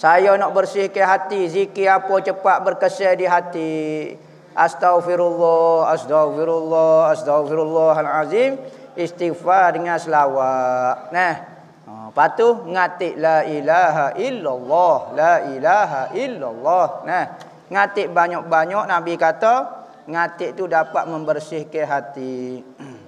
Saya nak bersihkan hati, zikir apa cepat berkesan di hati. Astaghfirullah, astaghfirullah, astaghfirullah alazim, azim Istighfar dengan selawat. Nah. Ha, lepas tu, ngatik la ilaha illallah, la ilaha illallah. Nah. Ngatik banyak-banyak, Nabi kata, ngatik tu dapat membersihkan hati.